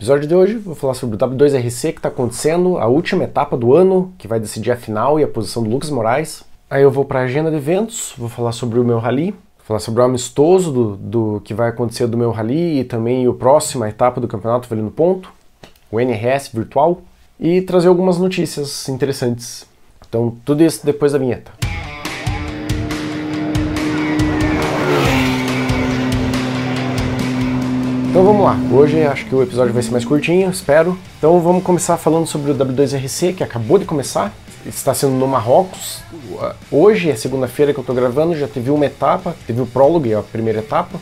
episódio de hoje vou falar sobre o W2RC que está acontecendo, a última etapa do ano, que vai decidir a final e a posição do Lucas Moraes. Aí eu vou para a agenda de eventos, vou falar sobre o meu rally, falar sobre o amistoso do, do que vai acontecer do meu rally e também o próxima etapa do Campeonato Valendo Ponto, o NRS virtual, e trazer algumas notícias interessantes. Então, tudo isso depois da vinheta. Então vamos lá, hoje acho que o episódio vai ser mais curtinho, espero. Então vamos começar falando sobre o W2RC que acabou de começar, está sendo no Marrocos. Hoje é segunda-feira que eu estou gravando, já teve uma etapa, teve o prólogo, é a primeira etapa.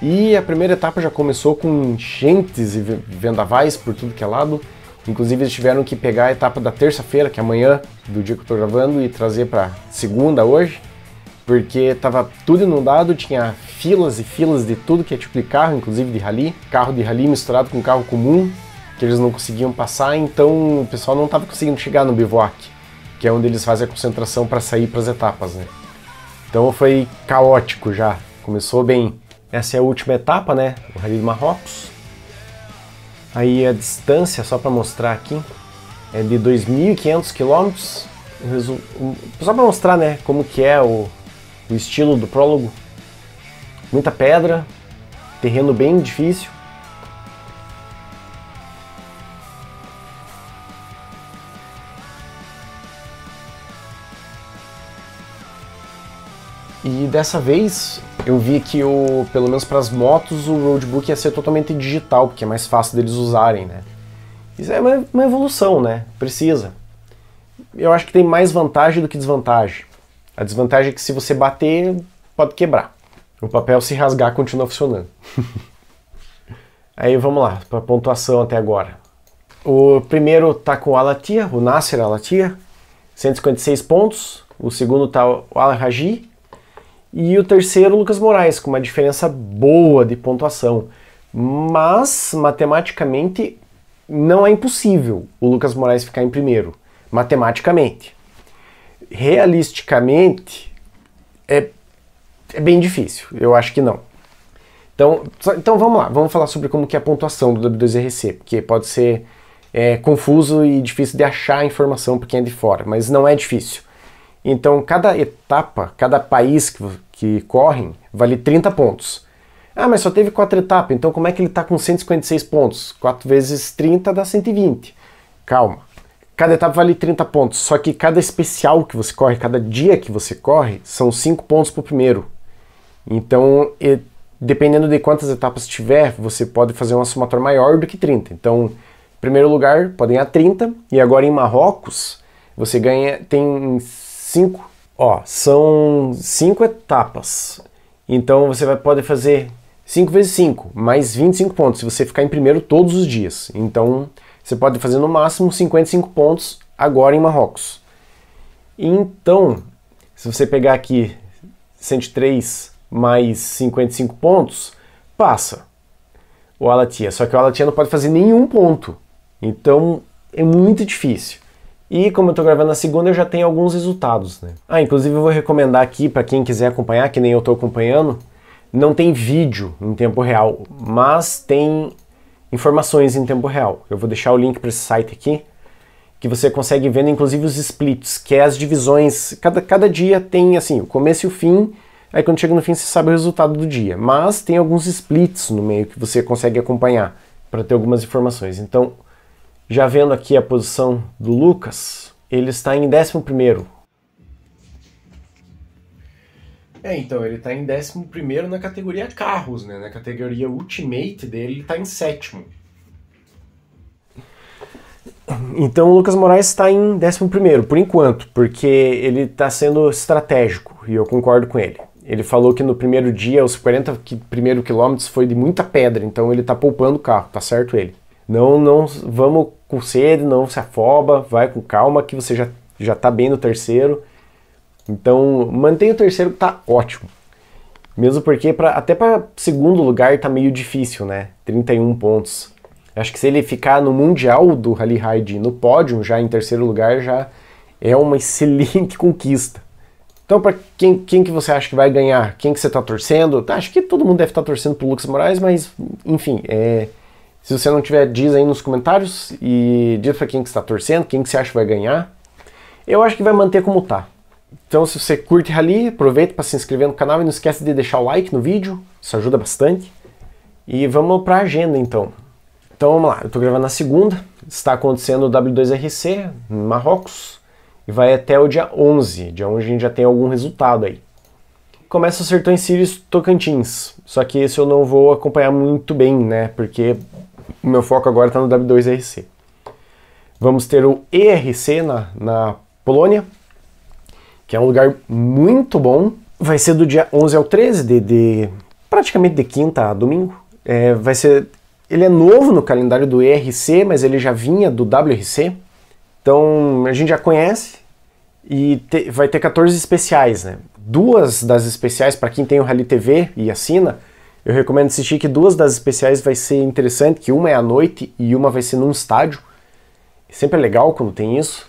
E a primeira etapa já começou com enchentes e vendavais por tudo que é lado. Inclusive eles tiveram que pegar a etapa da terça-feira, que é amanhã do dia que eu estou gravando, e trazer para segunda hoje porque tava tudo inundado, tinha filas e filas de tudo que é tipo de carro, inclusive de rally, carro de rally misturado com carro comum, que eles não conseguiam passar, então o pessoal não estava conseguindo chegar no bivouac, que é onde eles fazem a concentração para sair para as etapas, né? Então foi caótico já. Começou bem. Essa é a última etapa, né? O Rally de Marrocos. Aí a distância, só para mostrar aqui, é de 2.500 quilômetros. Só para mostrar, né, como que é o, o estilo do prólogo. Muita pedra, terreno bem difícil. E dessa vez eu vi que o, pelo menos para as motos, o roadbook ia ser totalmente digital, porque é mais fácil deles usarem, né? Isso é uma, uma evolução, né? Precisa. Eu acho que tem mais vantagem do que desvantagem. A desvantagem é que se você bater, pode quebrar. O papel se rasgar continua funcionando. Aí vamos lá, para pontuação até agora. O primeiro tá com o Alatia, o Nasser Alatia, 156 pontos. O segundo tá o Al-Raji. E o terceiro, o Lucas Moraes, com uma diferença boa de pontuação. Mas, matematicamente, não é impossível o Lucas Moraes ficar em primeiro. Matematicamente realisticamente, é, é bem difícil. Eu acho que não. Então, então vamos lá, vamos falar sobre como que é a pontuação do W2RC, porque pode ser é, confuso e difícil de achar a informação para quem é de fora, mas não é difícil. Então, cada etapa, cada país que, que correm, vale 30 pontos. Ah, mas só teve quatro etapas, então como é que ele está com 156 pontos? 4 vezes 30 dá 120. Calma, Cada etapa vale 30 pontos, só que cada especial que você corre, cada dia que você corre, são 5 pontos para o primeiro. Então, e, dependendo de quantas etapas tiver, você pode fazer uma somatória maior do que 30. Então, em primeiro lugar, pode ganhar 30, e agora em Marrocos, você ganha, tem 5, ó, são 5 etapas. Então, você vai, pode fazer 5 vezes 5, mais 25 pontos, se você ficar em primeiro todos os dias. Então você pode fazer no máximo 55 pontos agora em Marrocos. Então, se você pegar aqui 103 mais 55 pontos, passa o Alatia. Só que o Alatia não pode fazer nenhum ponto. Então é muito difícil. E como eu estou gravando na segunda, eu já tenho alguns resultados, né? Ah, inclusive eu vou recomendar aqui para quem quiser acompanhar, que nem eu estou acompanhando, não tem vídeo em tempo real, mas tem informações em tempo real. Eu vou deixar o link para esse site aqui, que você consegue ver, inclusive os splits, que é as divisões, cada, cada dia tem assim, o começo e o fim, aí quando chega no fim você sabe o resultado do dia, mas tem alguns splits no meio que você consegue acompanhar para ter algumas informações. Então, já vendo aqui a posição do Lucas, ele está em 11 primeiro. É, então, ele tá em 11 na categoria carros, né? Na categoria Ultimate dele, ele tá em sétimo. Então o Lucas Moraes está em 11 por enquanto, porque ele está sendo estratégico e eu concordo com ele. Ele falou que no primeiro dia, os 40 primeiros quilômetros foi de muita pedra, então ele está poupando o carro, tá certo ele. Não, não, vamos com sede, não se afoba, vai com calma que você já, já tá bem no terceiro. Então, mantém o terceiro, tá ótimo. Mesmo porque pra, até para segundo lugar tá meio difícil, né? 31 pontos. Acho que se ele ficar no Mundial do Rally Raid no pódio, já em terceiro lugar, já é uma excelente conquista. Então, para quem, quem que você acha que vai ganhar? Quem que você está torcendo? Tá, acho que todo mundo deve estar tá torcendo pro Lucas Moraes, mas, enfim, é, se você não tiver, diz aí nos comentários e diz para quem que está torcendo, quem que você acha que vai ganhar. Eu acho que vai manter como tá. Então, se você curte rally, aproveita para se inscrever no canal e não esquece de deixar o like no vídeo, isso ajuda bastante. E vamos para a agenda então. Então vamos lá, eu estou gravando na segunda, está acontecendo o W2RC em Marrocos e vai até o dia 11, dia 11 a gente já tem algum resultado aí. Começa o em Sirius Tocantins, só que esse eu não vou acompanhar muito bem, né, porque o meu foco agora está no W2RC. Vamos ter o ERC na, na Polônia, que é um lugar muito bom. Vai ser do dia 11 ao 13 de, de praticamente de quinta a domingo. É, vai ser, ele é novo no calendário do ERC, mas ele já vinha do WRC. Então a gente já conhece e te, vai ter 14 especiais, né? Duas das especiais para quem tem o Rally TV e assina, eu recomendo assistir que duas das especiais vai ser interessante, que uma é à noite e uma vai ser num estádio. Sempre é legal quando tem isso.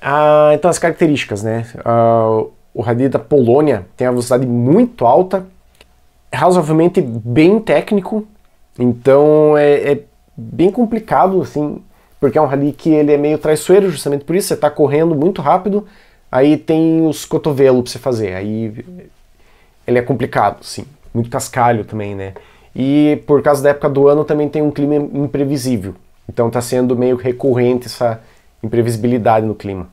Ah, então as características, né? Ah, o rally da Polônia tem uma velocidade muito alta, razoavelmente bem técnico, então é, é bem complicado, assim, porque é um rally que ele é meio traiçoeiro justamente por isso, você está correndo muito rápido, aí tem os cotovelos para você fazer, aí ele é complicado, sim, muito cascalho também, né? E por causa da época do ano também tem um clima imprevisível, então está sendo meio recorrente essa imprevisibilidade no clima.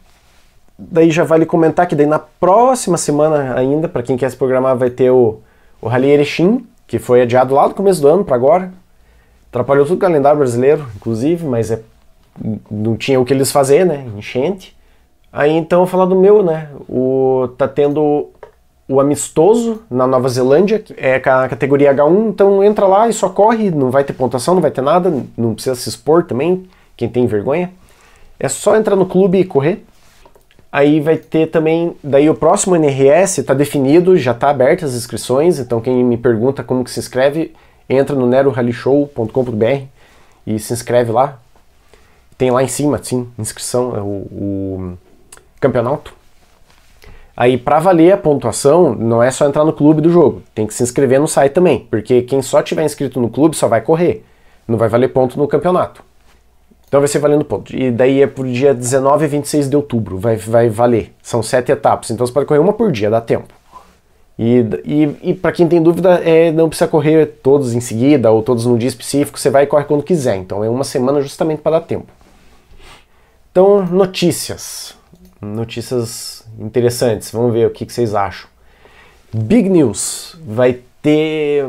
Daí já vale comentar que daí na próxima semana ainda, para quem quer se programar, vai ter o, o Rally Erechim, que foi adiado lá do começo do ano para agora. Atrapalhou tudo o calendário brasileiro, inclusive, mas é, não tinha o que eles fazer, né? Enchente. Aí então eu vou falar do meu, né? O, tá tendo o amistoso na Nova Zelândia, que é a categoria H1, então entra lá e só corre, não vai ter pontuação, não vai ter nada, não precisa se expor também, quem tem vergonha. É só entrar no clube e correr. Aí vai ter também, daí o próximo NRS está definido, já está aberto as inscrições, então quem me pergunta como que se inscreve, entra no nerorallyshow.com.br e se inscreve lá. Tem lá em cima, sim, inscrição, é o, o campeonato. Aí, para valer a pontuação, não é só entrar no clube do jogo, tem que se inscrever no site também, porque quem só tiver inscrito no clube só vai correr, não vai valer ponto no campeonato. Então vai ser valendo ponto. E daí é por dia 19 e 26 de outubro, vai, vai valer. São sete etapas, então você pode correr uma por dia, dá tempo. E, e, e para quem tem dúvida, é, não precisa correr todos em seguida ou todos num dia específico, você vai e corre quando quiser. Então é uma semana justamente para dar tempo. Então, notícias. Notícias interessantes, vamos ver o que, que vocês acham. Big news: vai ter.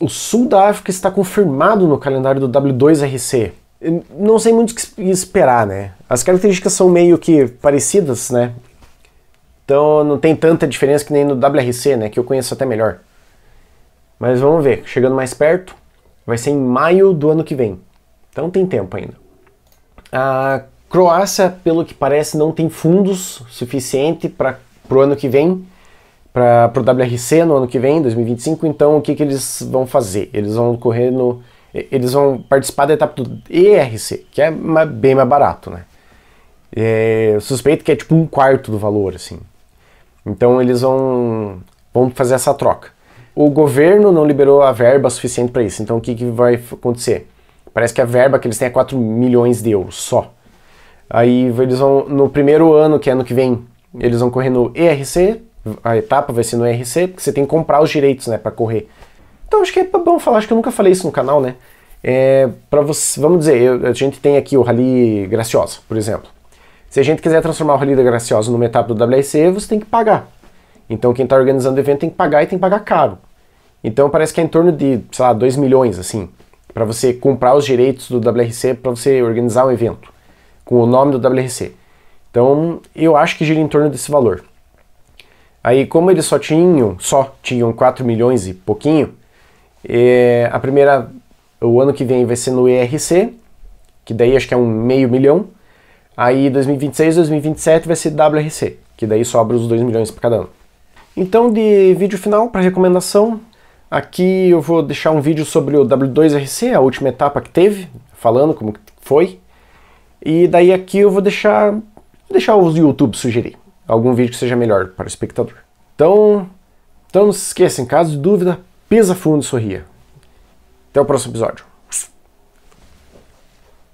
O sul da África está confirmado no calendário do W2RC não sei muito o que esperar, né? As características são meio que parecidas, né? Então não tem tanta diferença que nem no WRC, né? Que eu conheço até melhor. Mas vamos ver, chegando mais perto, vai ser em maio do ano que vem. Então tem tempo ainda. A Croácia, pelo que parece, não tem fundos suficiente para o ano que vem, para o WRC no ano que vem, 2025. Então o que, que eles vão fazer? Eles vão correr no eles vão participar da etapa do ERC, que é bem mais barato, né? É, suspeito que é tipo um quarto do valor, assim. Então eles vão, vão fazer essa troca. O governo não liberou a verba suficiente para isso, então o que, que vai acontecer? Parece que a verba que eles têm é 4 milhões de euros só. Aí eles vão, no primeiro ano, que é ano que vem, eles vão correr no ERC, a etapa vai ser no ERC, porque você tem que comprar os direitos, né, para correr. Então acho que é bom falar, acho que eu nunca falei isso no canal, né? É, para você, vamos dizer, eu, a gente tem aqui o Rally Graciosa, por exemplo. Se a gente quiser transformar o Rally da Graciosa numa etapa do WRC, você tem que pagar. Então quem está organizando o evento tem que pagar e tem que pagar caro. Então parece que é em torno de, sei lá, 2 milhões, assim, para você comprar os direitos do WRC para você organizar um evento com o nome do WRC. Então eu acho que gira em torno desse valor. Aí como eles só tinham, só tinham 4 milhões e pouquinho, é, a primeira, o ano que vem vai ser no ERC, que daí acho que é um meio milhão. Aí 2026, 2027 vai ser WRC, que daí sobra os 2 milhões para cada ano. Então, de vídeo final para recomendação, aqui eu vou deixar um vídeo sobre o W2RC, a última etapa que teve, falando como foi. E daí aqui eu vou deixar, deixar os YouTube sugerir algum vídeo que seja melhor para o espectador. Então, então não se esqueçam, caso de dúvida, Pisa fundo e sorria. Até o próximo episódio.